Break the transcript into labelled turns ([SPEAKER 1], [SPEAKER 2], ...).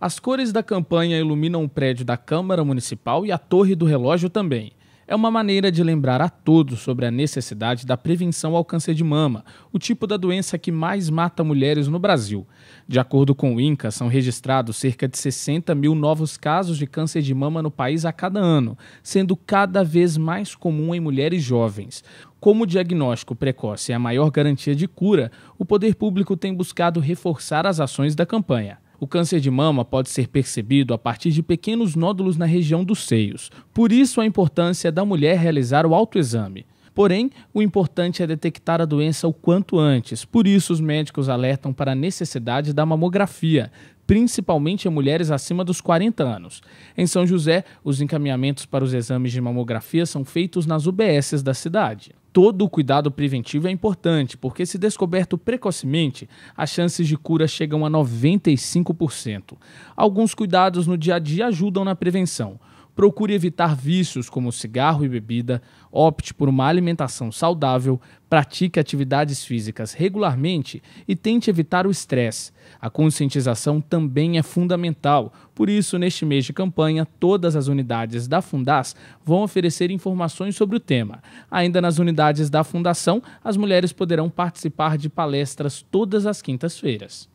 [SPEAKER 1] As cores da campanha iluminam o prédio da Câmara Municipal e a torre do relógio também. É uma maneira de lembrar a todos sobre a necessidade da prevenção ao câncer de mama, o tipo da doença que mais mata mulheres no Brasil. De acordo com o INCA, são registrados cerca de 60 mil novos casos de câncer de mama no país a cada ano, sendo cada vez mais comum em mulheres jovens. Como o diagnóstico precoce é a maior garantia de cura, o poder público tem buscado reforçar as ações da campanha. O câncer de mama pode ser percebido a partir de pequenos nódulos na região dos seios. Por isso, a importância da mulher realizar o autoexame. Porém, o importante é detectar a doença o quanto antes. Por isso, os médicos alertam para a necessidade da mamografia, principalmente a mulheres acima dos 40 anos. Em São José, os encaminhamentos para os exames de mamografia são feitos nas UBSs da cidade. Todo o cuidado preventivo é importante, porque se descoberto precocemente, as chances de cura chegam a 95%. Alguns cuidados no dia a dia ajudam na prevenção. Procure evitar vícios como cigarro e bebida, opte por uma alimentação saudável, pratique atividades físicas regularmente e tente evitar o estresse. A conscientização também é fundamental, por isso, neste mês de campanha, todas as unidades da Fundas vão oferecer informações sobre o tema. Ainda nas unidades da Fundação, as mulheres poderão participar de palestras todas as quintas-feiras.